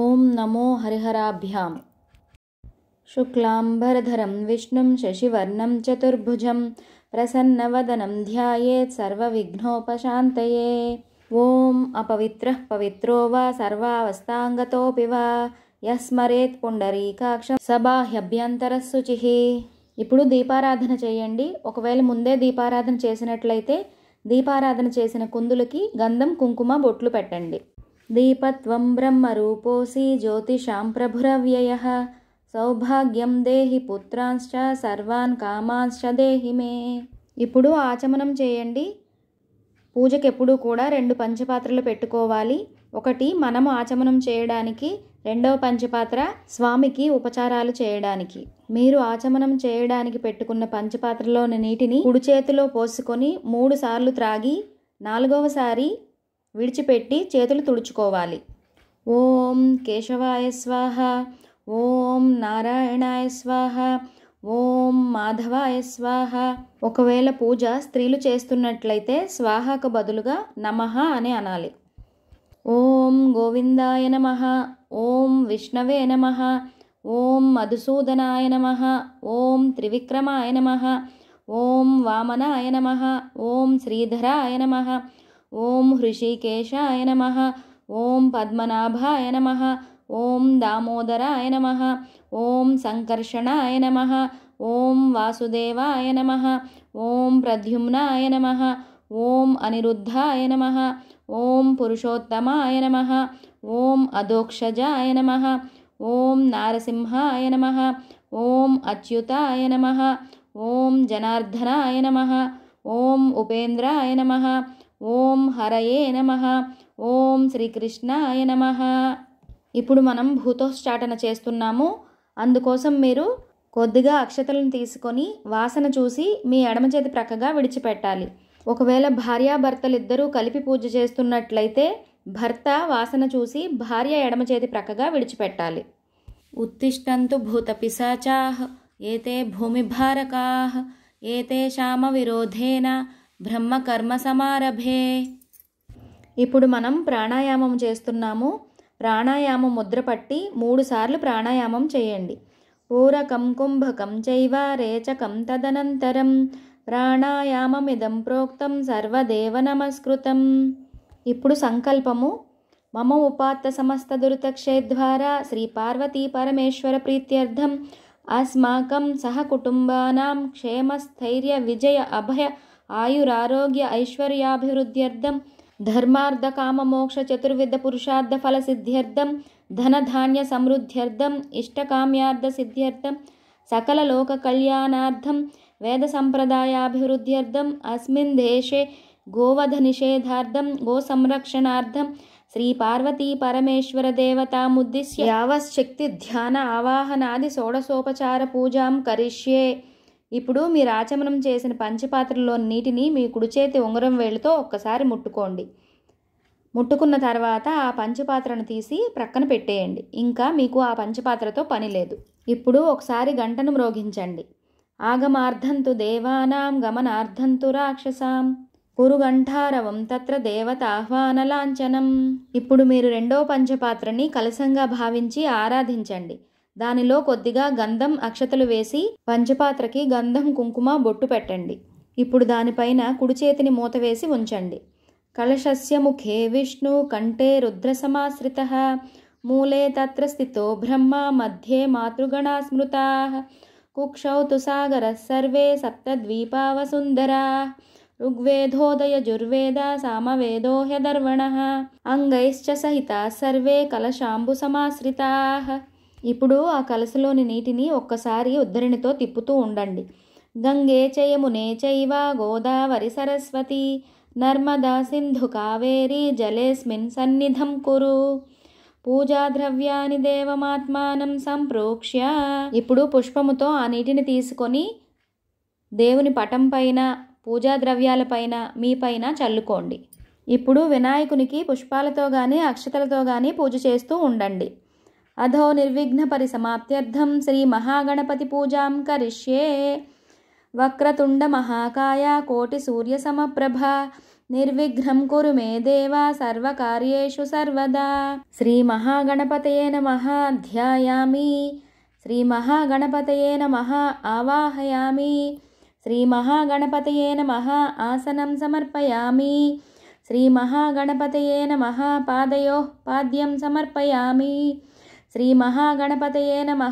ఓం నమో హరిహరాభ్యాం శుక్లాంబరధరం విష్ణుం శశివర్ణం చతుర్భుజం ప్రసన్నవదనం ధ్యాయేత్ సర్వవిఘ్నోపశాంతయే ఓం అపవిత్ర పవిత్రో వా సర్వావస్థాంగతోపి యస్మరేత్ పుండరీకాక్ష సబాహ్యభ్యంతరశుచి ఇప్పుడు దీపారాధన చేయండి ఒకవేళ ముందే దీపారాధన చేసినట్లయితే దీపారాధన చేసిన కుందులకి గంధం కుంకుమ బొట్లు పెట్టండి దీపత్వం రూపోసి జ్యోతిషాం ప్రభురవ్యయ సౌభాగ్యం దేహి పుత్రాంశ సర్వాన్ కామాంశ దేహి మే ఇప్పుడు ఆచమనం చేయండి ఎప్పుడూ కూడా రెండు పంచపాత్రలు పెట్టుకోవాలి ఒకటి మనము ఆచమనం చేయడానికి రెండవ పంచపాత్ర స్వామికి ఉపచారాలు చేయడానికి మీరు ఆచమనం చేయడానికి పెట్టుకున్న పంచపాత్రలోని నీటిని కుడి చేతిలో పోసుకొని మూడు సార్లు త్రాగి నాలుగవసారి విడిచిపెట్టి చేతులు తుడుచుకోవాలి ఓం కేశవాయ స్వాహ ఓం నారాయణాయ స్వాహ ఓం మాధవాయ స్వాహ ఒకవేళ పూజ స్త్రీలు చేస్తున్నట్లయితే స్వాహకు బదులుగా నమః అని అనాలి ఓం గోవిందాయ నమ ఓం విష్ణవే నమ ఓం మధుసూదనాయ నమ ఓం త్రివిక్రమాయ నమ ఓం వామనాయ నమ ఓం శ్రీధరాయ నమ ॐ हृषिकेशाय नमः ॐ पद्मनाभाय नमः ॐ दामोदराय नमः ॐ सङ्कर्षणाय नमः ॐ वासुदेवाय नमः ॐ प्रद्युम्नाय नमः ॐ अनिरुद्धाय नमः ॐ पुरुषोत्तमाय नमः ॐ अदोक्षजाय नमः ॐ नारसिंहाय नमः ॐ अच्युताय नमः ॐ जनार्दनाय नमः ॐ उपेन्द्राय नमः ఓం హరయే నమ ఓం శ్రీకృష్ణాయ నమ ఇప్పుడు మనం భూతోశ్చాటన చేస్తున్నాము అందుకోసం మీరు కొద్దిగా అక్షతలను తీసుకొని వాసన చూసి మీ ఎడమ చేతి ప్రక్కగా విడిచిపెట్టాలి ఒకవేళ భార్యాభర్తలిద్దరూ కలిపి పూజ చేస్తున్నట్లయితే భర్త వాసన చూసి భార్య ఎడమ చేతి ప్రక్కగా విడిచిపెట్టాలి ఉత్తిష్టంతు భూత పిశాచాహ్ ఏతే భూమి భూమిభారకాహ్ ఏతే శామ విరోధేన బ్రహ్మకర్మ సమారభే ఇప్పుడు మనం ప్రాణాయామం చేస్తున్నాము ప్రాణాయామం ముద్ర పట్టి మూడుసార్లు ప్రాణాయామం చేయండి పూరకం కుంభకం చైవ రేచకం తదనంతరం ప్రాణాయామమిదం ప్రోక్తం సర్వదేవ నమస్కృతం ఇప్పుడు సంకల్పము మమ ఉపాత్త సమస్త దురితక్షేద్వారా శ్రీ పార్వతీ పరమేశ్వర ప్రీత్యర్థం అస్మాకం సహకుటుంబానాం క్షేమస్థైర్య విజయ అభయ ఆయురారోగ్య ఐశ్వర్యాభివృద్ధ్యర్థం ధర్మార్థ కామమోక్ష చతుర్విధ పురుషార్థ ఫల సిద్ధ్యర్థం ధనధాన్య సమృద్ధ్యర్థం ఇష్టకామ్యార్థ సిద్ధ్యర్థం సకల లోక కళ్యాణార్థం వేద సంప్రదాయాభివృద్ధ్యర్థం అస్మిన్ దేశే గోవధ నిషేధార్థం గో సంరక్షణార్థం శ్రీ పార్వతీ పరమేశ్వర దేవతాముద్దిశ్య యావశక్తి ధ్యాన ఆవాహనాది షోడశోపచార పూజాం కరిష్యే ఇప్పుడు మీరు ఆచమనం చేసిన పంచపాత్రలో నీటిని మీ కుడి చేతి ఉంగరం వేలితో ఒక్కసారి ముట్టుకోండి ముట్టుకున్న తర్వాత ఆ పంచపాత్రను తీసి ప్రక్కన పెట్టేయండి ఇంకా మీకు ఆ పంచపాత్రతో పని లేదు ఇప్పుడు ఒకసారి గంటను మ్రోగించండి ఆగమార్థంతు దేవానాం గమనార్థంతు రాక్షసాం కురుగంఠారవం తత్ర దేవత ఆహ్వాన లాంఛనం ఇప్పుడు మీరు రెండో పంచపాత్రని కలసంగా భావించి ఆరాధించండి దానిలో కొద్దిగా గంధం అక్షతలు వేసి పంచపాత్రకి గంధం కుంకుమ బొట్టు పెట్టండి ఇప్పుడు దానిపైన కుడి చేతిని మూత వేసి ఉంచండి కలశస్య ముఖే విష్ణు కంఠే రుద్ర సమాశ్రిత మూలే తత్ర స్థితో బ్రహ్మ మధ్యే మాతృగణా స్మృతా కుక్షౌ సాగర సర్వే సప్తద్వీపావసుందరా ఋగ్వేదోదయ జుర్వేద సామవేదోహ్యదర్వణ అంగైశ్చ సహిత సర్వే కలశాంబు సమాశ్రితా ఇప్పుడు ఆ కలసలోని నీటిని ఒక్కసారి ఉద్ధరిణితో తిప్పుతూ ఉండండి గంగే చయమునే చైవ గోదావరి సరస్వతి నర్మదా సింధు కావేరీ జలేస్మిన్ సన్నిధం కురు పూజాద్రవ్యాని దేవమాత్మానం సంప్రోక్ష్య ఇప్పుడు పుష్పముతో ఆ నీటిని తీసుకొని దేవుని పటం పైన పూజా ద్రవ్యాలపైన మీపైన చల్లుకోండి ఇప్పుడు వినాయకునికి పుష్పాలతో కానీ అక్షతలతో కానీ పూజ చేస్తూ ఉండండి अधो निर्विघ्नपरिसमाप्त्यर्थं श्रीमहागणपतिपूजां करिष्ये वक्रतुण्डमहाकाया कोटिसूर्यसमप्रभा निर्विघ्नं कुरु मे देवा सर्वकार्येषु सर्वदा नमः महाध्यायामि श्रीमहागणपतये नमः आवाहयामि श्रीमहागणपतये नमः आसनं समर्पयामि नमः पादयोः पाद्यं समर्पयामि శ్రీమహాగణపతయే నమ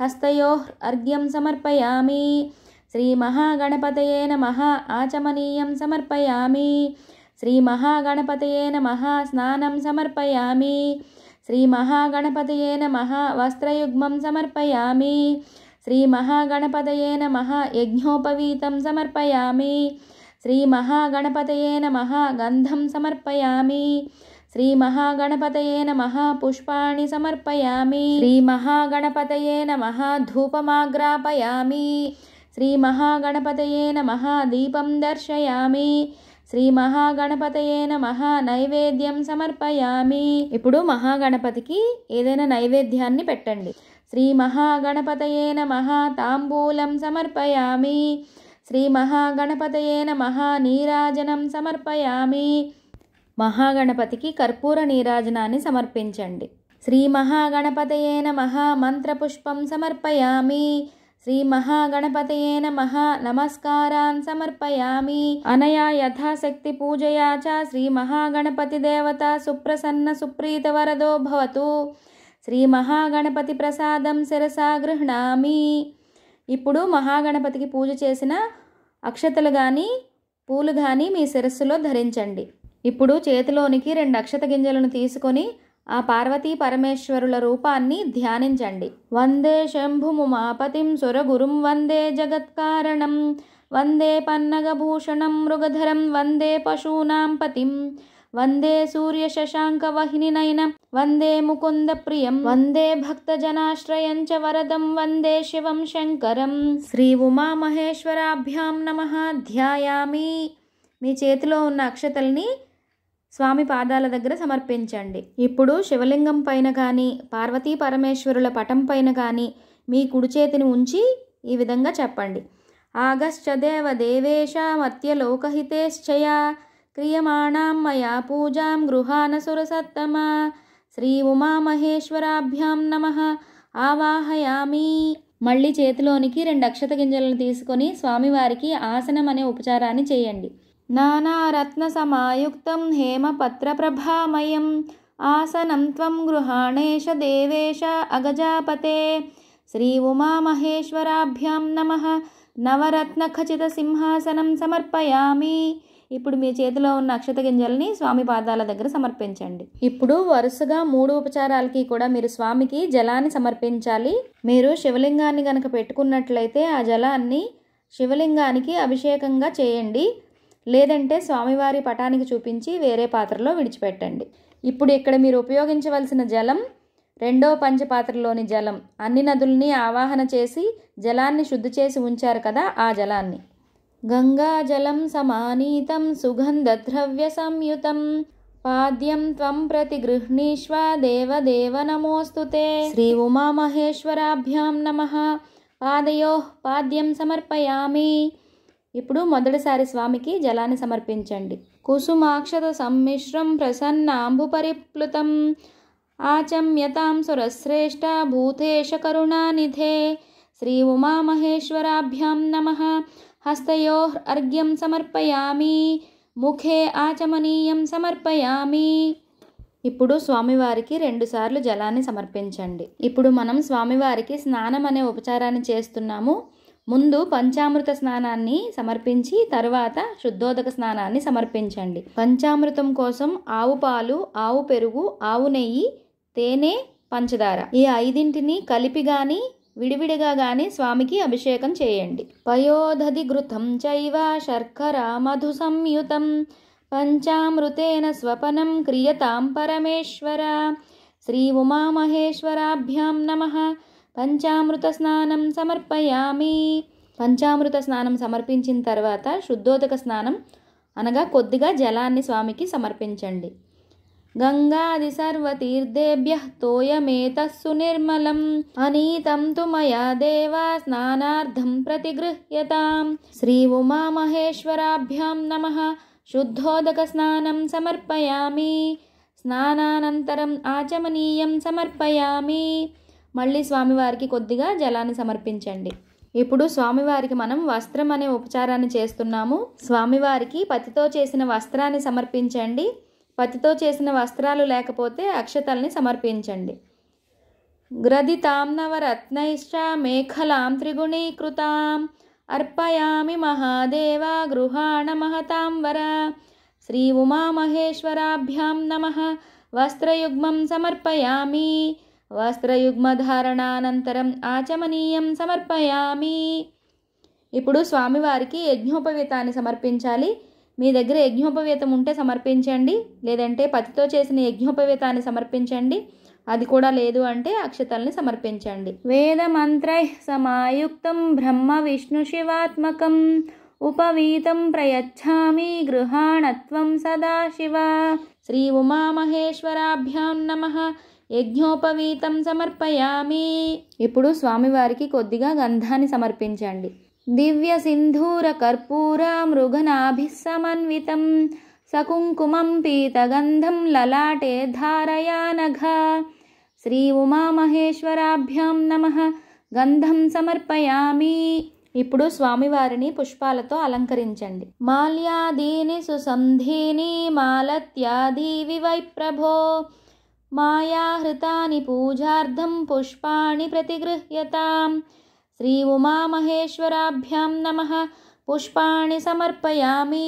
హస్తయో అర్ఘ్యం సమర్పయామి శ్రీమహాగణపతయే నమ ఆచమనీయం సమర్పయామి శ్రీమహాగణపతయే నమ స్నానం సమర్పయామి శ్రీమహాగణపతయే నమ వస్త్రయుగ్మం సమర్పయామి శ్రీమహాగణపతయే నమ యజ్ఞోపవీతం సమర్పయామి శ్రీమహాగణపతయే నమ గంధం సమర్పయామి श्रीमहागणपतये नमः పుష్పాణి సమర్పయామి श्रीमहागणपतये नमः धूपमाग्रापयामि श्रीमहागणपतये नमः దీపం దర్శయామి శ్రీ మహాగణపతయే నైవేద్యం సమర్పయామి ఇప్పుడు మహాగణపతికి ఏదైనా నైవేద్యాన్ని పెట్టండి శ్రీ మహాగణపతయే తాంబూలం సమర్పయామి శ్రీ మహాగణపతయే నీరాజనం సమర్పయామి మహాగణపతికి కర్పూర నీరాజనాన్ని సమర్పించండి శ్రీ మహాగణపతయే మహామంత్రపుష్పం సమర్పయామి శ్రీ మహాగణపతయే మహా నమస్కారాన్ సమర్పయామి అనయా యథాశక్తి పూజయా చ శ్రీ మహాగణపతి దేవత సుప్రసన్న సుప్రీత వరదో భవతు శ్రీ మహాగణపతి ప్రసాదం శిరసా గృహ్ణామి ఇప్పుడు మహాగణపతికి పూజ చేసిన అక్షతలు కానీ పూలు కానీ మీ శిరస్సులో ధరించండి ఇప్పుడు చేతిలోనికి రెండు అక్షత గింజలను తీసుకొని ఆ పార్వతీ పరమేశ్వరుల రూపాన్ని ధ్యానించండి వందే శంభుము మాపతిం సురగురుం వందే జగత్కారణం వందే పన్నగభూషణం మృగధరం వందే పశూనాం పతిం వందే వహినినైన వందే ముకుంద ప్రియం వందే జనాశ్రయం చ వరదం వందే శివం శంకరం శ్రీ ఉమామహేశ్వరాభ్యాం నమ ధ్యాయామి మీ చేతిలో ఉన్న అక్షతల్ని స్వామి పాదాల దగ్గర సమర్పించండి ఇప్పుడు శివలింగం పైన కానీ పార్వతీ పరమేశ్వరుల పటం పైన కానీ మీ కుడి చేతిని ఉంచి ఈ విధంగా చెప్పండి ఆగశ్చదేవ దేవేశామత్యలోకహితేశ్చయా క్రియమాణాం మయా పూజాం గృహాన సురసత్తమ శ్రీ ఉమామహేశ్వరాభ్యాం నమ ఆవాహయామి మళ్ళీ చేతిలోనికి రెండు అక్షత గింజలను తీసుకొని స్వామివారికి ఆసనం అనే ఉపచారాన్ని చేయండి సమాయుక్తం नानारत्नसमायुक्तं ప్రభామయం ఆసనం త్వం गृहाणेश దేవేశ అగజాపతే శ్రీ ఉమామహేశ్వరాభ్యాం నమ నవరత్న సింహాసనం సమర్పయామి ఇప్పుడు మీ చేతిలో ఉన్న అక్షత గింజల్ని స్వామి పాదాల దగ్గర సమర్పించండి ఇప్పుడు వరుసగా మూడు ఉపచారాలకి కూడా మీరు స్వామికి జలాన్ని సమర్పించాలి మీరు శివలింగాన్ని కనుక పెట్టుకున్నట్లయితే ఆ జలాన్ని శివలింగానికి అభిషేకంగా చేయండి లేదంటే స్వామివారి పటానికి చూపించి వేరే పాత్రలో విడిచిపెట్టండి ఇప్పుడు ఇక్కడ మీరు ఉపయోగించవలసిన జలం రెండో పంచపాత్రలోని జలం అన్ని నదుల్ని ఆవాహన చేసి జలాన్ని శుద్ధి చేసి ఉంచారు కదా ఆ జలాన్ని గంగా జలం సమానీతం ద్రవ్య సంయుతం పాద్యం త్వం ప్రతి గృహ్ణీష్వ దేవదేవ నమోస్తుతే శ్రీ ఉమామహేశ్వరాభ్యాం నమ పాదయో పాద్యం సమర్పయామి ఇప్పుడు మొదటిసారి స్వామికి జలాన్ని సమర్పించండి కుసుమాక్షత సమ్మిశ్రం ప్రసన్నాంబు పరిప్లుతం ఆచమ్యతాం సురశ్రేష్ట భూతేశ కరుణానిధే శ్రీ ఉమామహేశ్వరాభ్యాం నమ హస్తయో అర్ఘ్యం సమర్పయామి ముఖే ఆచమనీయం సమర్పయామి ఇప్పుడు స్వామివారికి రెండుసార్లు జలాన్ని సమర్పించండి ఇప్పుడు మనం స్వామివారికి స్నానం అనే ఉపచారాన్ని చేస్తున్నాము ముందు పంచామృత స్నానాన్ని సమర్పించి తర్వాత శుద్ధోదక స్నానాన్ని సమర్పించండి పంచామృతం కోసం ఆవు పాలు ఆవు పెరుగు ఆవు నెయ్యి తేనె పంచదార ఈ ఐదింటిని కలిపి గాని విడివిడిగా గాని స్వామికి అభిషేకం చేయండి పయోధది ఘృతం చైవ శర్కర మధు సంయుతం పంచామృతేన స్వపనం క్రియతాం పరమేశ్వర శ్రీ ఉమామహేశ్వరాభ్యాం నమః పంచామృత స్నానం సమర్పయామి పంచామృత స్నానం సమర్పించిన తర్వాత శుద్ధోదక స్నానం అనగా కొద్దిగా జలాన్ని స్వామికి సమర్పించండి గంగాది సర్వతీర్థేభ్య తోయమేతస్సు నిర్మలం అనీతం తు మయా దేవా స్నానార్థం ప్రతిగృహ్యతాం శ్రీ ఉమామహేశ్వరాభ్యాం నమ శుద్ధోదక స్నానం సమర్పయామి స్నానానంతరం ఆచమనీయం సమర్పయామి మళ్ళీ స్వామివారికి కొద్దిగా జలాన్ని సమర్పించండి ఇప్పుడు స్వామివారికి మనం వస్త్రం అనే ఉపచారాన్ని చేస్తున్నాము స్వామివారికి పతితో చేసిన వస్త్రాన్ని సమర్పించండి పతితో చేసిన వస్త్రాలు లేకపోతే అక్షతల్ని సమర్పించండి గ్రది నవరత్నైశ్చ మేఖలాం త్రిగుణీకృతాం అర్పయామి మహాదేవ గృహాణ మహతాం వర శ్రీ ఉమామహేశ్వరాభ్యాం నమ వస్త్రయుగ్మం సమర్పయామి వస్త్రయుగ్మధారణానంతరం ఆచమనీయం సమర్పయామి ఇప్పుడు స్వామివారికి యజ్ఞోపవేతాన్ని సమర్పించాలి మీ దగ్గర యజ్ఞోపవేతం ఉంటే సమర్పించండి లేదంటే పతితో చేసిన యజ్ఞోపవేతాన్ని సమర్పించండి అది కూడా లేదు అంటే అక్షతల్ని సమర్పించండి వేద మంత్రై సమాయుక్తం బ్రహ్మ విష్ణు శివాత్మకం ఉపవీతం ప్రయచ్చామి గృహాణత్వం సదాశివ శ్రీ ఉమామహేశ్వరాభ్యాం నమ యజ్ఞోపవీతం సమర్పయామి ఇప్పుడు స్వామివారికి కొద్దిగా గంధాన్ని సమర్పించండి దివ్య సింధూర కర్పూర మృగనాభి సమన్వితం సకుంకుమం పీతగంధం లలాటే ధారయానఘ శ్రీ ఉమామహేశ్వరాభ్యాం నమ గంధం సమర్పయామి ఇప్పుడు స్వామివారిని పుష్పాలతో అలంకరించండి మాల్యాదీని సుసంధీని మాలత్యాదీవి వివై ప్రభో మాయాహృతాని పూజార్థం పుష్పాణి प्रतिगृह्यताम् శ్రీ ఉమామహేశ్వరాభ్యాం నమ పుష్పాణి సమర్పయామి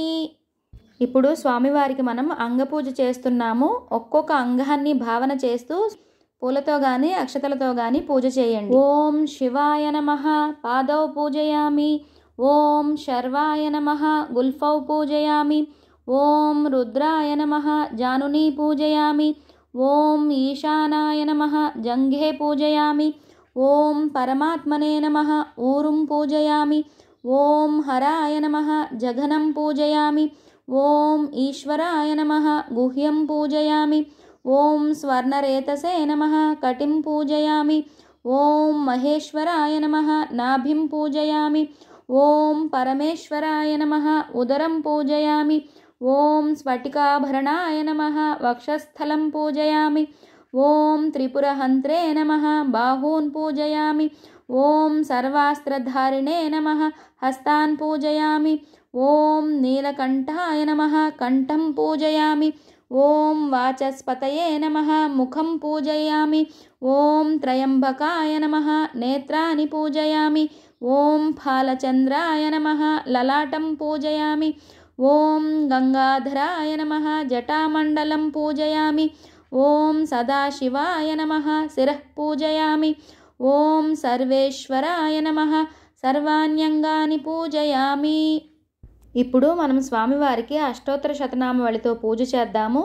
ఇప్పుడు స్వామివారికి మనం అంగపూజ చేస్తున్నాము ఒక్కొక్క అంగాన్ని భావన చేస్తూ పూలతో కానీ అక్షతలతో కానీ పూజ చేయండి ఓం శివాయ నమ పాదౌ పూజయామి ఓం శర్వాయ నమ గుల్ఫౌ పూజయామి ఓం రుద్రాయ నమ జానునీ పూజయామి ॐ ईशानाय नमः जङ्घे पूजयामि ॐ परमात्मने नमः ऊरुं पूजयामि ॐ हराय नमः जघनं पूजयामि ॐ ईश्वराय नमः गुह्यं पूजयामि ॐ स्वर्णरेतसे नमः कटिं पूजयामि ॐ महेश्वराय नमः नाभिं पूजयामि ॐ परमेश्वराय नमः उदरं पूजयामि ॐ स्फटिकाभरणाय नमः वक्षस्थलं पूजयामि ॐ त्रिपुरहन्त्रे नमः बाहून् पूजयामि ॐ सर्वास्त्रधारिणे नमः हस्तान् पूजयामि ॐ नीलकण्ठाय नमः कण्ठं पूजयामि ॐ वाचस्पतये नमः मुखं पूजयामि ॐ त्र्यम्बकाय नमः नेत्राणि पूजयामि ॐ फालचन्द्राय नमः ललाटं पूजयामि ఓం గంగాధరాయ నమ జటామండలం పూజయామి ఓం సదాశివాయ నమ శిరః పూజయామి ఓం సర్వేశ్వరాయ నమ సర్వాణ్యంగాని పూజయామి ఇప్పుడు మనం స్వామివారికి అష్టోత్తర శతనామవళితో పూజ చేద్దాము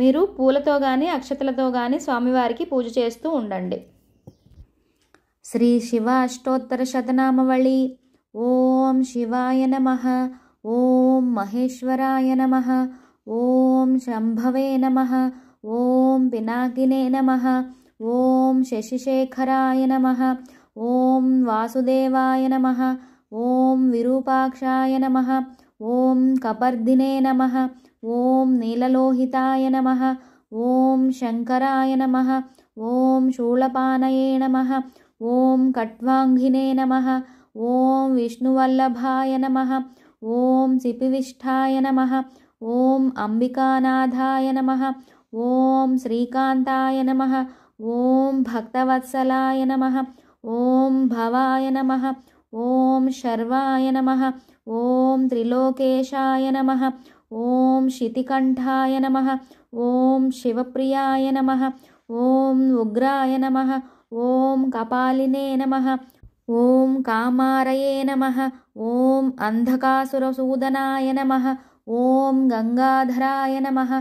మీరు పూలతో కానీ అక్షతలతో కానీ స్వామివారికి పూజ చేస్తూ ఉండండి శ్రీ శివ అష్టోత్తర శతనామవళి ఓం శివాయ నమ ॐ महेश्वराय नमः ॐ शम्भवे नमः ॐ पिनाकिने नमः ॐ शशिशेखराय नमः ॐ वासुदेवाय नमः ॐ विरूपाक्षाय नमः ॐ कपर्दिने नमः ॐ नीललोहिताय नमः ॐ शङ्कराय नमः ॐ शूलपानये नमः ॐ कट्वाङ्घिने नमः ॐ विष्णुवल्लभाय नमः ॐ सिपिविष्ठाय नमः ॐ अम्बिकानाथाय नमः ॐ श्रीकान्ताय नमः ॐ भक्तवत्सलाय नमः ॐ भवाय नमः ॐ शर्वाय नमः ॐ त्रिलोकेशाय नमः ॐ शितिकण्ठाय नमः ॐ शिवप्रियाय नमः ॐ उग्राय नमः ॐ कपालिने नमः ॐ कामारये नमः ॐ अन्धकासुरसूदनाय नमः ॐ गङ्गाधराय नमः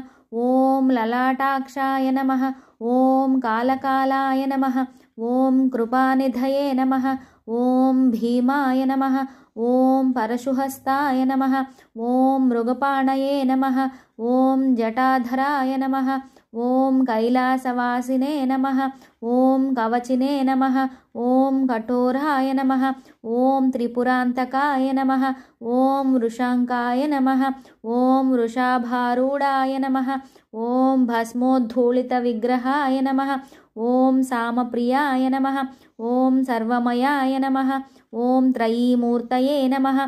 ॐ ललाटाक्षाय नमः ॐ कालकालाय नमः ॐ कृपानिधये नमः ॐ भीमाय नमः ॐ परशुहस्ताय नमः ॐ मृगपाणये नमः ॐ जटाधराय नमः ॐ कैलासवासिने नमः ॐ कवचिने नमः ॐ कठोराय नमः ॐ त्रिपुरान्तकाय नमः ॐ वृषाङ्काय नमः ॐ वृषाभारूढाय नमः ॐ भस्मोद्धूलितविग्रहाय नमः ॐ सामप्रियाय नमः ॐ सर्वमयाय नमः ॐ त्रयीमूर्तये नमः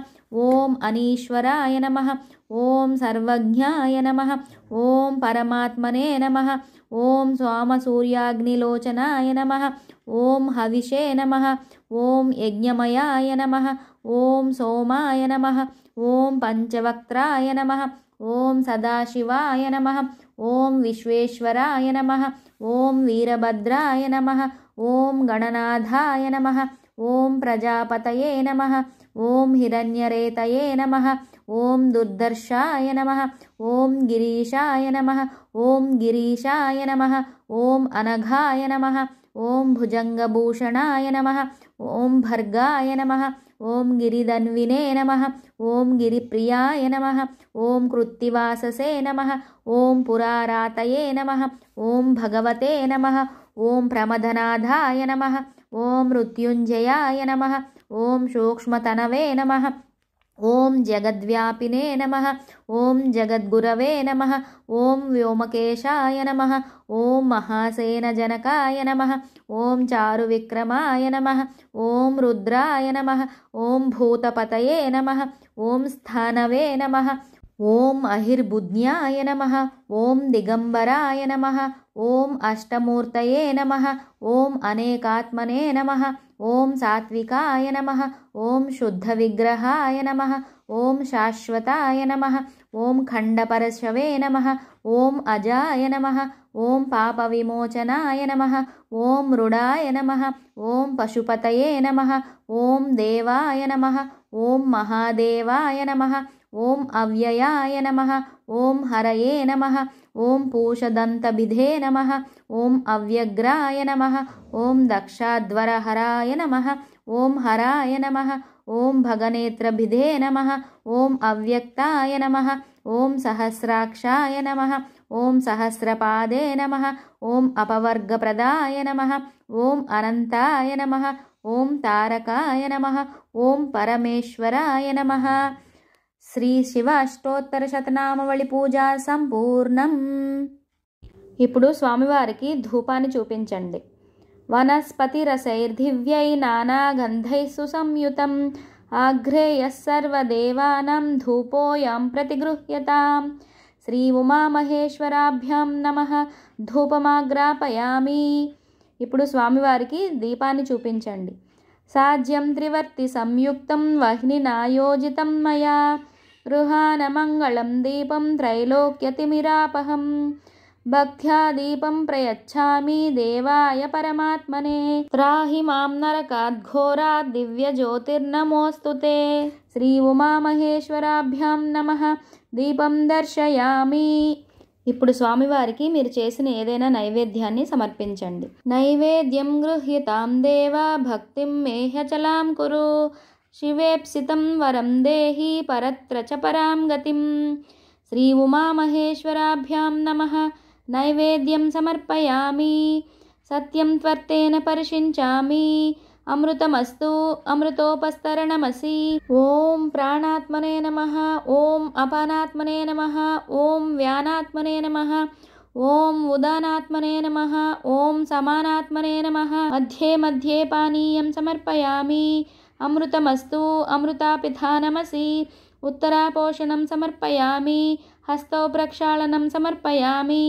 ॐ अनीश्वराय नमः ॐ सर्वज्ञाय नमः ॐ परमात्मने नमः ॐ स्वामसूर्याग्निलोचनाय नमः ॐ हविषे नमः ॐ यज्ञमयाय नमः ॐ सोमाय नमः ॐ पञ्चवक्त्राय नमः ॐ सदाशिवाय नमः ॐ ॐ विश्वेश्वराय नमः ॐ वीरभद्राय नमः ॐ गणनाथाय नमः ॐ प्रजापतये नमः ॐ हिरण्यरेतये नमः ॐ दुर्दर्शाय नमः ॐ गिरीशाय नमः ॐ गिरीशाय नमः ॐ अनघाय नमः ॐ भुजङ्गभूषणाय नमः ॐ भर्गाय नमः ॐ गिरिधन्विने नमः ॐ गिरिप्रियाय नमः ॐ कृत्तिवाससे नमः ॐ पुरारातये नमः ॐ भगवते नमः ॐ प्रमदनाथाय नमः ॐ मृत्युंजयाय नमः ॐ सूक्ष्मतनवे नमः ॐ जगद्व्यापिने नमः ॐ जगद्गुरवे नमः ॐ व्योमकेशाय नमः ॐ महासेनजनकाय नमः ॐ चारुविक्रमाय नमः ॐ रुद्राय नमः ॐ भूतपतये नमः ॐ स्थानवे नमः ॐ अहिर्बुध्याय नमः ॐ दिगम्बराय नमः ॐ अष्टमूर्तये नमः ॐ अनेकात्मने नमः ॐ सात्विकाय नमः ॐ शुद्धविग्रहाय नमः ॐ शाश्वताय नमः ॐ खण्डपरशवे नमः ॐ अजाय नमः ॐ पापविमोचनाय नमः ॐ मृडाय नमः ॐ पशुपतये नमः ॐ देवाय नमः ॐ महादेवाय नमः ॐ अव्ययाय नमः ॐ हरये नमः ॐ पूषदन्तभिधे नमः ॐ अव्यग्राय नमः ॐ दक्षाध्वरहराय नमः ॐ हराय नमः ॐ भगनेत्रभिधे नमः ॐ अव्यक्ताय नमः ॐ सहस्राक्षाय नमः ॐ सहस्रपादे नमः ॐ अपवर्गप्रदाय नमः ॐ अनन्ताय नमः ॐ तारकाय नमः ॐ परमेश्वराय नमः శ్రీ శివ అష్టోత్తర శతనామవళి పూజ సంపూర్ణం ఇప్పుడు స్వామివారికి ధూపాన్ని చూపించండి వనస్పతి రసైర్దివ్యై నానాగంధై సుసంయుతం సర్వదేవానం ధూపోయం ప్రతిగృహ్యతాం శ్రీ ఉమామహేశ్వరాభ్యాం నమ ధూపమాగ్రాపయామి ఇప్పుడు స్వామివారికి దీపాన్ని చూపించండి సాధ్యం త్రివర్తి సంయుక్తం నాయోజితం మయా రుహానమంగళం దీపం త్రైలోక్యతిమిరాపహం భక్త్యా దీపం ప్రయచ్చామి దేవాయ పరమాత్మనే త్రాహి మాం నరకాద్ఘోరా దివ్య ते శ్రీ ఉమామహేశ్వరాభ్యాం నమ దీపం దర్శయామి ఇప్పుడు స్వామివారికి మీరు చేసిన ఏదైనా నైవేద్యాన్ని సమర్పించండి నైవేద్యం గృహ్యతాం దేవా భక్తిం మేహచలాం కురు शिवेप्सितं वरं देहि परत्र च परां गतिं श्री उमामहेश्वराभ्यां नमः नैवेद्यं समर्पयामि सत्यं त्वर्तेन परिषिञ्चामि अमृतमस्तु अमृतोपस्तरणमसि ॐ प्राणात्मने नमः ॐ अपानात्मने नमः ॐ व्यानात्मने नमः ॐ उदानात्मने नमः ॐ समानात्मने नमः मध्ये मध्ये पानीयं समर्पयामि అమృతమస్తు అమృతాపిధానమసి ఉత్తరాపోషణం సమర్పయామి హస్తౌ ప్రక్షాళనం సమర్పయామి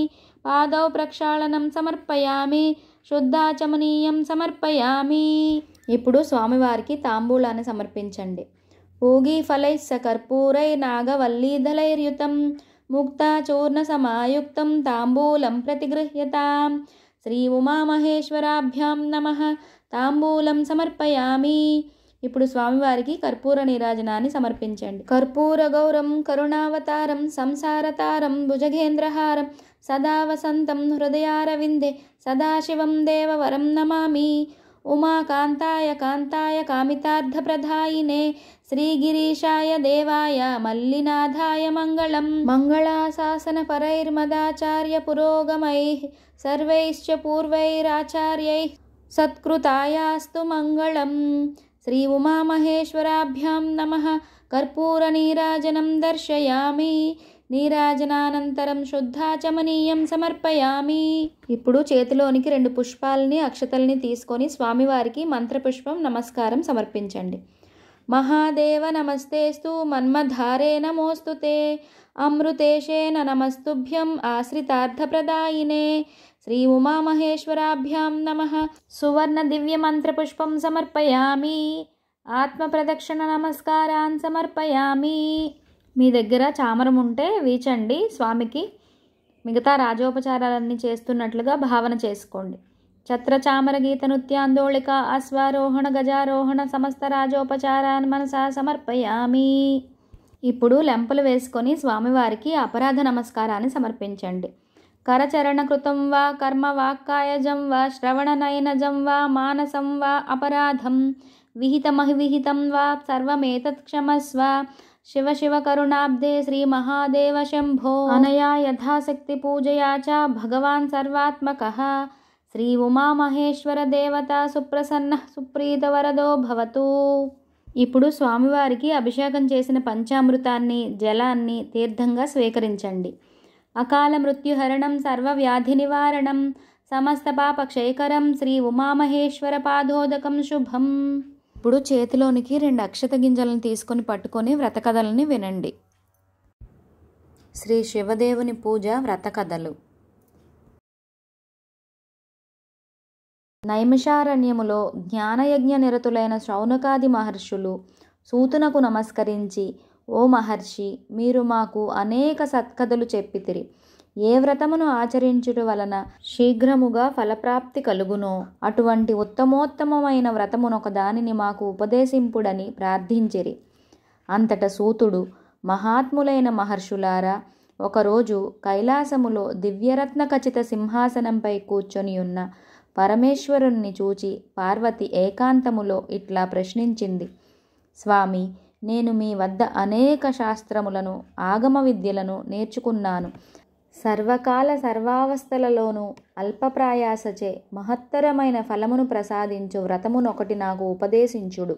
పాదౌ ప్రక్షాళనం సమర్పయామి శుద్ధాచమనీయం సమర్పయామి ఇప్పుడు స్వామివారికి తాంబూలాన్ని సమర్పించండి పూగి ఫలై సకర్పూరై నాగవల్లీధలైర్యుతం ముక్తాచూర్ణ సమాయుక్తం తాంబూలం ప్రతిగృహ్యత శ్రీ ఉమామహేశ్వరాభ్యాం నమ తాంబూలం సమర్పయామి ఇప్పుడు స్వామివారికి కర్పూర నీరాజనాన్ని సమర్పించండి కర్పూర గౌరం కరుణావతారం సంసారతారం భుజగేంద్రహారం సదా వసంతం హృదయారవిందే సదాశివం దేవవరం నమామి ఉమాకాంతాయ కాంతాయ కామితార్థ కామితార్థప్రధాయినే శ్రీగిరీశాయ దేవాయ మల్లినాథాయ మంగళం మంగళాశాసన పరైర్మదాచార్య పురోగమై సర్వైశ్చ పూర్వైరాచార్యై సత్కృతాయాస్తు మంగళం శ్రీ ఉమామహేశ్వరాభ్యాం నమ కర్పూరనీరాజనం దర్శయామి నీరాజనానంతరం శుద్ధాచమనీయం సమర్పయామి ఇప్పుడు చేతిలోనికి రెండు పుష్పాలని అక్షతల్ని తీసుకొని స్వామివారికి మంత్రపుష్పం నమస్కారం సమర్పించండి మహాదేవ నమస్తేస్తు మన్మధారే నమోస్తుతే అమృతేశేన నమస్తుభ్యం ఆశ్రితార్థప్రదాయినే శ్రీ ఉమామహేశ్వరాభ్యాం నమ సువర్ణ దివ్యమంత్రపుష్పం సమర్పయామి ఆత్మప్రదక్షిణ నమస్కారాన్ సమర్పయామి మీ దగ్గర చామరం ఉంటే వీచండి స్వామికి మిగతా రాజోపచారాలన్నీ చేస్తున్నట్లుగా భావన చేసుకోండి ఛత్ర చామర గీత నృత్యాందోళిక అశ్వారోహణ గజారోహణ సమస్త రాజోపచారాన్ని మనసా సమర్పయామి ఇప్పుడు లెంపలు వేసుకొని స్వామివారికి అపరాధ నమస్కారాన్ని సమర్పించండి కరచరణకృతం వా కర్మ వాక్కాయజం వా శ్రవణనయనజం వా మానసం వా అపరాధం విహితమహివిహితం వా సర్వమేతత్ క్షమస్వ శివ శివ కరుణాబ్దే శ్రీ మహాదేవ శంభో అనయా యథాశక్తి పూజయా చ భగవాన్ సర్వాత్మక శ్రీ ఉమామహేశ్వర దేవత సుప్రసన్న సుప్రీతవరదో భవతు ఇప్పుడు స్వామివారికి అభిషేకం చేసిన పంచామృతాన్ని జలాన్ని తీర్థంగా స్వీకరించండి అకాల మృత్యుహరణం సర్వవ్యాధి నివారణం సమస్త పాప క్షయకరం శ్రీ ఉమామహేశ్వర పాదోదకం శుభం ఇప్పుడు చేతిలోనికి రెండు అక్షత గింజలను తీసుకొని పట్టుకొని వ్రతకథలని వినండి శ్రీ శివదేవుని పూజ వ్రతకథలు నైమిషారణ్యములో జ్ఞానయజ్ఞ నిరతులైన శౌనకాది మహర్షులు సూతునకు నమస్కరించి ఓ మహర్షి మీరు మాకు అనేక సత్కథలు చెప్పితిరి ఏ వ్రతమును ఆచరించుట వలన శీఘ్రముగా ఫలప్రాప్తి కలుగునో అటువంటి ఉత్తమోత్తమమైన వ్రతమునొక దానిని మాకు ఉపదేశింపుడని ప్రార్థించిరి అంతట సూతుడు మహాత్ములైన మహర్షులారా ఒకరోజు కైలాసములో దివ్యరత్న ఖచ్చిత సింహాసనంపై కూర్చొని ఉన్న పరమేశ్వరుణ్ణి చూచి పార్వతి ఏకాంతములో ఇట్లా ప్రశ్నించింది స్వామి నేను మీ వద్ద అనేక శాస్త్రములను ఆగమ విద్యలను నేర్చుకున్నాను సర్వకాల సర్వావస్థలలోనూ అల్పప్రాయాసచే మహత్తరమైన ఫలమును ప్రసాదించు వ్రతమునొకటి నాకు ఉపదేశించుడు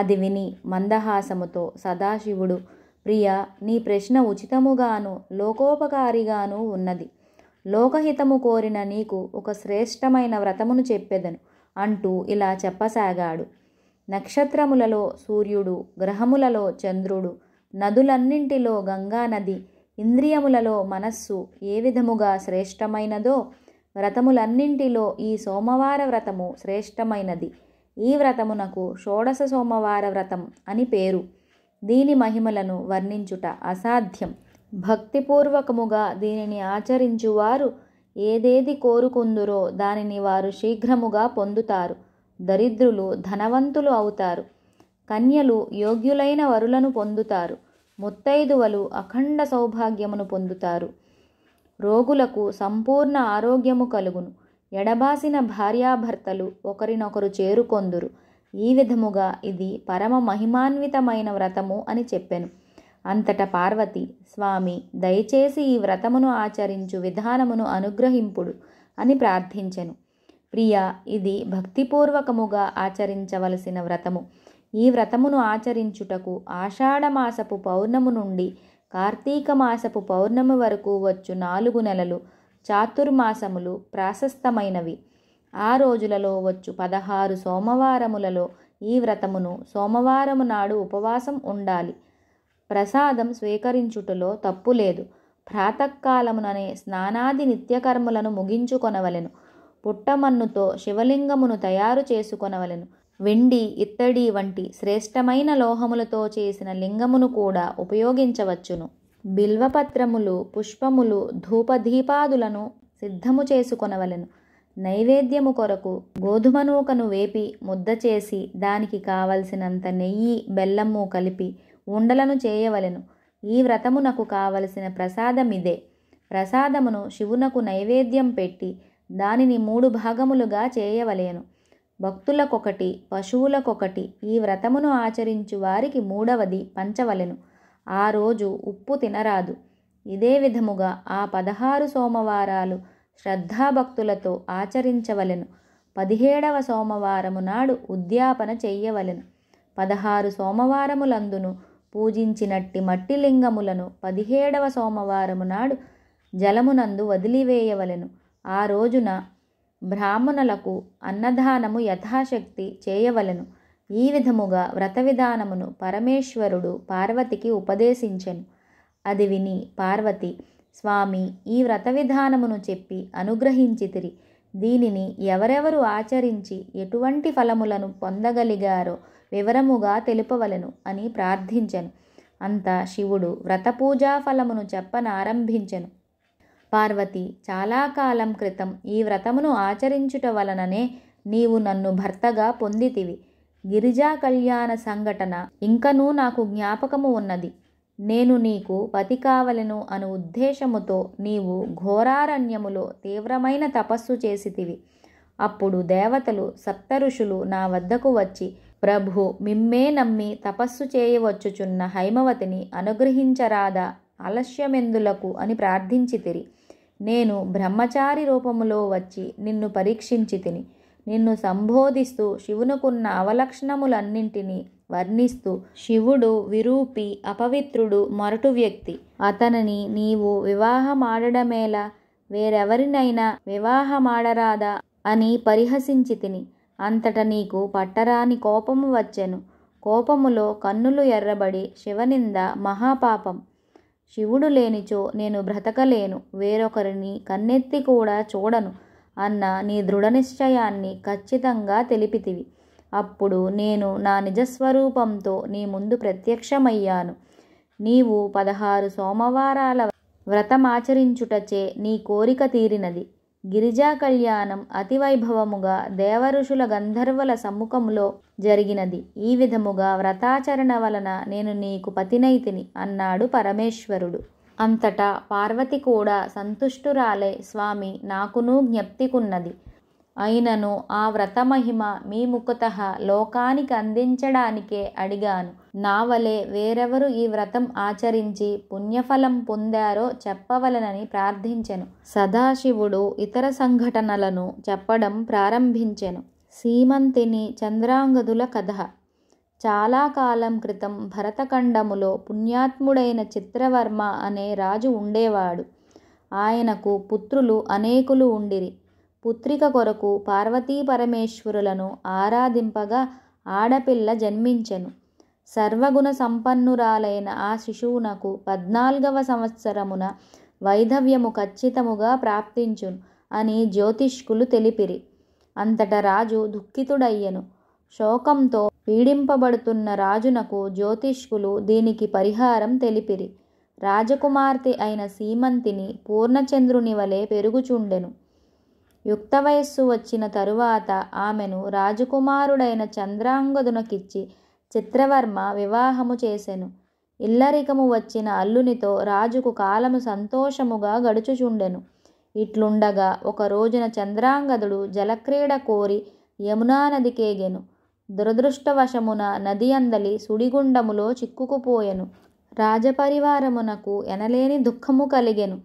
అది విని మందహాసముతో సదాశివుడు ప్రియ నీ ప్రశ్న ఉచితముగాను లోకోపకారిగాను ఉన్నది లోకహితము కోరిన నీకు ఒక శ్రేష్టమైన వ్రతమును చెప్పెదను అంటూ ఇలా చెప్పసాగాడు నక్షత్రములలో సూర్యుడు గ్రహములలో చంద్రుడు నదులన్నింటిలో గంగా నది ఇంద్రియములలో మనస్సు ఏ విధముగా శ్రేష్టమైనదో వ్రతములన్నింటిలో ఈ సోమవార వ్రతము శ్రేష్టమైనది ఈ వ్రతమునకు షోడశ సోమవార వ్రతం అని పేరు దీని మహిమలను వర్ణించుట అసాధ్యం భక్తిపూర్వకముగా దీనిని ఆచరించువారు ఏదేది కోరుకుందురో దానిని వారు శీఘ్రముగా పొందుతారు దరిద్రులు ధనవంతులు అవుతారు కన్యలు యోగ్యులైన వరులను పొందుతారు ముత్తైదువలు అఖండ సౌభాగ్యమును పొందుతారు రోగులకు సంపూర్ణ ఆరోగ్యము కలుగును ఎడబాసిన భార్యాభర్తలు ఒకరినొకరు చేరుకొందురు ఈ విధముగా ఇది పరమ మహిమాన్వితమైన వ్రతము అని చెప్పెను అంతట పార్వతి స్వామి దయచేసి ఈ వ్రతమును ఆచరించు విధానమును అనుగ్రహింపుడు అని ప్రార్థించెను ప్రియ ఇది భక్తిపూర్వకముగా ఆచరించవలసిన వ్రతము ఈ వ్రతమును ఆచరించుటకు ఆషాఢమాసపు పౌర్ణము నుండి కార్తీక మాసపు పౌర్ణమి వరకు వచ్చు నాలుగు నెలలు చాతుర్మాసములు ప్రాశస్తమైనవి ఆ రోజులలో వచ్చు పదహారు సోమవారములలో ఈ వ్రతమును సోమవారము నాడు ఉపవాసం ఉండాలి ప్రసాదం స్వీకరించుటలో తప్పులేదు ప్రాతకాలముననే స్నానాది నిత్యకర్మలను ముగించుకొనవలెను పుట్టమన్నుతో శివలింగమును తయారు చేసుకొనవలెను వెండి ఇత్తడి వంటి శ్రేష్టమైన లోహములతో చేసిన లింగమును కూడా ఉపయోగించవచ్చును బిల్వపత్రములు పుష్పములు ధూపదీపాదులను సిద్ధము చేసుకొనవలెను నైవేద్యము కొరకు గోధుమ నూకను వేపి ముద్ద చేసి దానికి కావలసినంత నెయ్యి బెల్లము కలిపి ఉండలను చేయవలెను ఈ వ్రతమునకు కావలసిన ప్రసాదమిదే ప్రసాదమును శివునకు నైవేద్యం పెట్టి దానిని మూడు భాగములుగా చేయవలేను భక్తులకొకటి పశువులకొకటి ఈ వ్రతమును ఆచరించు వారికి మూడవది పంచవలెను ఆ రోజు ఉప్పు తినరాదు ఇదే విధముగా ఆ పదహారు సోమవారాలు శ్రద్ధాభక్తులతో ఆచరించవలెను పదిహేడవ సోమవారము నాడు ఉద్యాపన చెయ్యవలెను పదహారు సోమవారములందును పూజించినట్టి మట్టి లింగములను పదిహేడవ సోమవారము నాడు జలమునందు వదిలివేయవలెను ఆ రోజున బ్రాహ్మణులకు అన్నదానము యథాశక్తి చేయవలెను ఈ విధముగా వ్రత విధానమును పరమేశ్వరుడు పార్వతికి ఉపదేశించెను అది విని పార్వతి స్వామి ఈ వ్రత విధానమును చెప్పి అనుగ్రహించితిరి దీనిని ఎవరెవరు ఆచరించి ఎటువంటి ఫలములను పొందగలిగారో వివరముగా తెలుపవలను అని ప్రార్థించెను అంతా శివుడు వ్రతపూజా ఫలమును చెప్పనారంభించెను పార్వతి చాలా కాలం క్రితం ఈ వ్రతమును ఆచరించుట వలననే నీవు నన్ను భర్తగా పొందితివి గిరిజా కళ్యాణ సంఘటన ఇంకనూ నాకు జ్ఞాపకము ఉన్నది నేను నీకు పతి కావలను అను ఉద్దేశముతో నీవు ఘోరారణ్యములో తీవ్రమైన తపస్సు చేసితివి అప్పుడు దేవతలు సప్తఋషులు నా వద్దకు వచ్చి ప్రభు మిమ్మే నమ్మి తపస్సు చేయవచ్చుచున్న హైమవతిని అనుగ్రహించరాదా ఆలస్యమెందులకు అని ప్రార్థించితిరి నేను బ్రహ్మచారి రూపములో వచ్చి నిన్ను పరీక్షించి తిని నిన్ను సంబోధిస్తూ శివునకున్న అవలక్షణములన్నింటినీ వర్ణిస్తూ శివుడు విరూపి అపవిత్రుడు మొరటు వ్యక్తి అతనిని నీవు వివాహమాడడమేలా వేరెవరినైనా వివాహమాడరాదా అని పరిహసించి తిని అంతట నీకు పట్టరాని కోపము వచ్చెను కోపములో కన్నులు ఎర్రబడి శివనింద మహాపాపం శివుడు లేనిచో నేను బ్రతకలేను వేరొకరిని కన్నెత్తి కూడా చూడను అన్న నీ దృఢనిశ్చయాన్ని ఖచ్చితంగా తెలిపితివి అప్పుడు నేను నా నిజస్వరూపంతో నీ ముందు ప్రత్యక్షమయ్యాను నీవు పదహారు సోమవారాల వ్రతమాచరించుటచే నీ కోరిక తీరినది గిరిజా కళ్యాణం అతివైభవముగా దేవఋషుల గంధర్వుల సమ్ముఖములో జరిగినది ఈ విధముగా వ్రతాచరణ వలన నేను నీకు పతినైతిని అన్నాడు పరమేశ్వరుడు అంతటా పార్వతి కూడా సంతుష్టురాలే స్వామి నాకునూ జ్ఞప్తికున్నది అయినను ఆ వ్రతమహిమ మీ ముఖత లోకానికి అందించడానికే అడిగాను నా వలె వేరెవరు ఈ వ్రతం ఆచరించి పుణ్యఫలం పొందారో చెప్పవలనని ప్రార్థించెను సదాశివుడు ఇతర సంఘటనలను చెప్పడం ప్రారంభించెను సీమంతిని చంద్రాంగదుల కథ చాలా కాలం క్రితం భరతఖండములో పుణ్యాత్ముడైన చిత్రవర్మ అనే రాజు ఉండేవాడు ఆయనకు పుత్రులు అనేకులు ఉండిరి పుత్రిక కొరకు పార్వతీ పరమేశ్వరులను ఆరాధింపగా ఆడపిల్ల జన్మించెను సర్వగుణ సంపన్నురాలైన ఆ శిశువునకు పద్నాలుగవ సంవత్సరమున వైధవ్యము ఖచ్చితముగా ప్రాప్తించును అని జ్యోతిష్కులు తెలిపిరి అంతట రాజు దుఃఖితుడయ్యను శోకంతో పీడింపబడుతున్న రాజునకు జ్యోతిష్కులు దీనికి పరిహారం తెలిపిరి రాజకుమార్తె అయిన సీమంతిని పూర్ణచంద్రుని వలె పెరుగుచుండెను యుక్త వయస్సు వచ్చిన తరువాత ఆమెను రాజకుమారుడైన చంద్రాంగదునకిచ్చి చిత్రవర్మ వివాహము చేసెను ఇల్లరికము వచ్చిన అల్లునితో రాజుకు కాలము సంతోషముగా గడుచుచుండెను ఇట్లుండగా ఒక రోజున చంద్రాంగదుడు జలక్రీడ కోరి యమునా నదికేగెను దురదృష్టవశమున నది అందలి సుడిగుండములో చిక్కుకుపోయెను రాజపరివారమునకు ఎనలేని దుఃఖము కలిగెను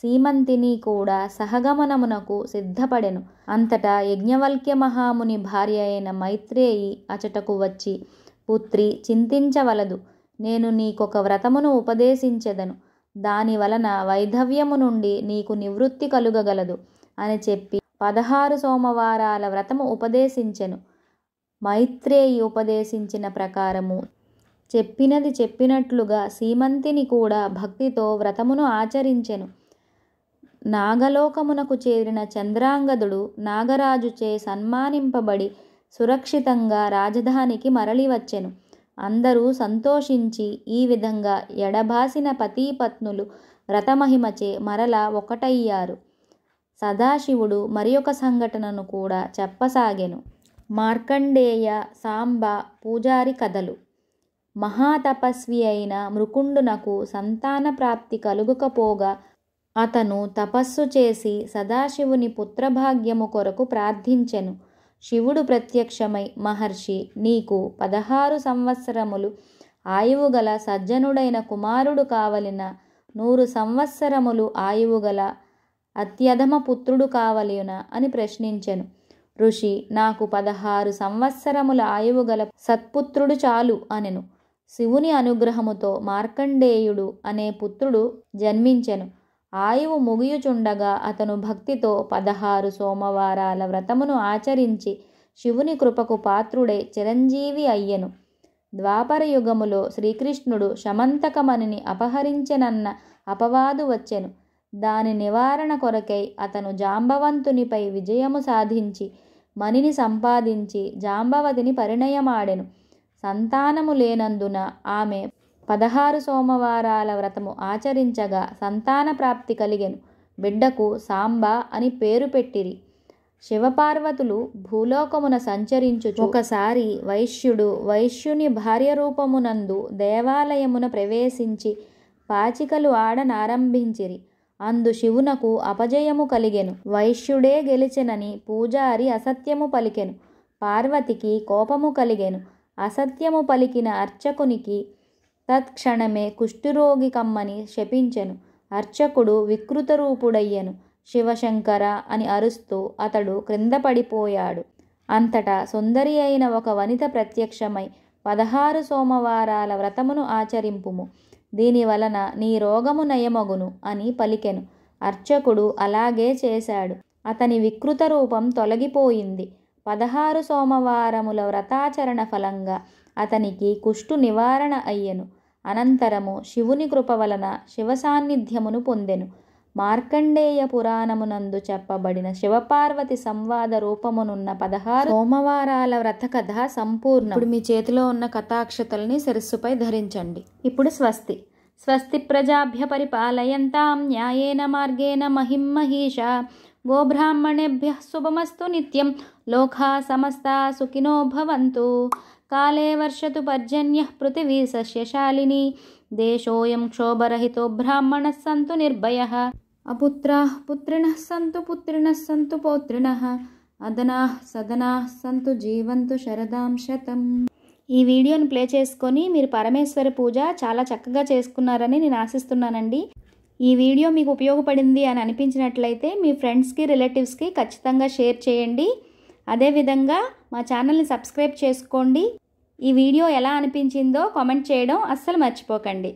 సీమంతిని కూడా సహగమనమునకు సిద్ధపడెను అంతటా యజ్ఞవల్క్య మహాముని భార్య అయిన మైత్రేయి అచటకు వచ్చి పుత్రి చింతించవలదు నేను నీకొక వ్రతమును ఉపదేశించెదను దాని వలన వైధవ్యము నుండి నీకు నివృత్తి కలుగగలదు అని చెప్పి పదహారు సోమవారాల వ్రతము ఉపదేశించెను మైత్రేయి ఉపదేశించిన ప్రకారము చెప్పినది చెప్పినట్లుగా సీమంతిని కూడా భక్తితో వ్రతమును ఆచరించెను నాగలోకమునకు చేరిన చంద్రాంగదుడు నాగరాజుచే సన్మానింపబడి సురక్షితంగా రాజధానికి మరలి అందరూ సంతోషించి ఈ విధంగా ఎడబాసిన పతీపత్నులు వ్రతమహిమచే మరల ఒకటయ్యారు సదాశివుడు మరి ఒక సంఘటనను కూడా చెప్పసాగెను మార్కండేయ సాంబ పూజారి కథలు మహాతపస్వి అయిన మృకుండునకు సంతాన ప్రాప్తి కలుగుకపోగా అతను తపస్సు చేసి సదాశివుని పుత్రభాగ్యము కొరకు ప్రార్థించెను శివుడు ప్రత్యక్షమై మహర్షి నీకు పదహారు సంవత్సరములు ఆయువుగల సజ్జనుడైన కుమారుడు కావలిన నూరు సంవత్సరములు ఆయువుగల అత్యధమ పుత్రుడు కావలిన అని ప్రశ్నించెను ఋషి నాకు పదహారు సంవత్సరముల ఆయువుగల సత్పుత్రుడు చాలు అనెను శివుని అనుగ్రహముతో మార్కండేయుడు అనే పుత్రుడు జన్మించెను ఆయువు ముగియుచుండగా అతను భక్తితో పదహారు సోమవారాల వ్రతమును ఆచరించి శివుని కృపకు పాత్రుడే చిరంజీవి అయ్యను ద్వాపర యుగములో శ్రీకృష్ణుడు శమంతకమణిని అపహరించెనన్న అపవాదు వచ్చెను దాని నివారణ కొరకై అతను జాంబవంతునిపై విజయము సాధించి మణిని సంపాదించి జాంబవతిని పరిణయమాడెను సంతానము లేనందున ఆమె పదహారు సోమవారాల వ్రతము ఆచరించగా సంతాన ప్రాప్తి కలిగెను బిడ్డకు సాంబ అని పేరు పెట్టిరి శివపార్వతులు భూలోకమున సంచరించు ఒకసారి వైశ్యుడు వైశ్యుని భార్య రూపమునందు దేవాలయమున ప్రవేశించి పాచికలు ఆడనారంభించిరి అందు శివునకు అపజయము కలిగెను వైశ్యుడే గెలిచెనని పూజారి అసత్యము పలికెను పార్వతికి కోపము కలిగెను అసత్యము పలికిన అర్చకునికి తత్క్షణమే కుష్ఠురోగి కమ్మని శపించెను అర్చకుడు వికృత రూపుడయ్యను శివశంకర అని అరుస్తూ అతడు క్రింద పడిపోయాడు అంతటా సుందరి అయిన ఒక వనిత ప్రత్యక్షమై పదహారు సోమవారాల వ్రతమును ఆచరింపుము దీని వలన నీ రోగము నయమగును అని పలికెను అర్చకుడు అలాగే చేశాడు అతని వికృత రూపం తొలగిపోయింది పదహారు సోమవారముల వ్రతాచరణ ఫలంగా అతనికి కుష్టు నివారణ అయ్యెను అనంతరము శివుని కృప వలన శివ సాన్నిధ్యమును పొందెను మార్కండేయ పురాణమునందు చెప్పబడిన శివపార్వతి సంవాద రూపమునున్న పదహారు సోమవారాల వ్రత కథ సంపూర్ణ ఇప్పుడు మీ చేతిలో ఉన్న కథాక్షతల్ని సరస్సుపై ధరించండి ఇప్పుడు స్వస్తి స్వస్తి ప్రజాభ్య పరిపాలయంతాం న్యాయేన మార్గేణ మహిమ్మహీష గోబ్రాహ్మణేభ్య శుభమస్తు నిత్యం లోకా సమస్త సుఖినో భవంతు काले వర్షతు పర్జన్య పృథివీ సస్యశాలిని దేశోయం క్షోభరహితో బ్రాహ్మణ సంతు నిర్భయ అపుత్ర పుత్రిణ సంతు పుత్రిణ సంతు పౌత్రిణ అదనా సదనా సంతు జీవంతు శరదాం శతం ఈ వీడియోని ప్లే చేసుకొని మీరు పరమేశ్వరి పూజ చాలా చక్కగా చేసుకున్నారని నేను ఆశిస్తున్నానండి ఈ వీడియో మీకు ఉపయోగపడింది అని అనిపించినట్లయితే మీ ఫ్రెండ్స్కి రిలేటివ్స్కి ఖచ్చితంగా షేర్ చేయండి అదేవిధంగా మా ఛానల్ని సబ్స్క్రైబ్ చేసుకోండి ఈ వీడియో ఎలా అనిపించిందో కామెంట్ చేయడం అస్సలు మర్చిపోకండి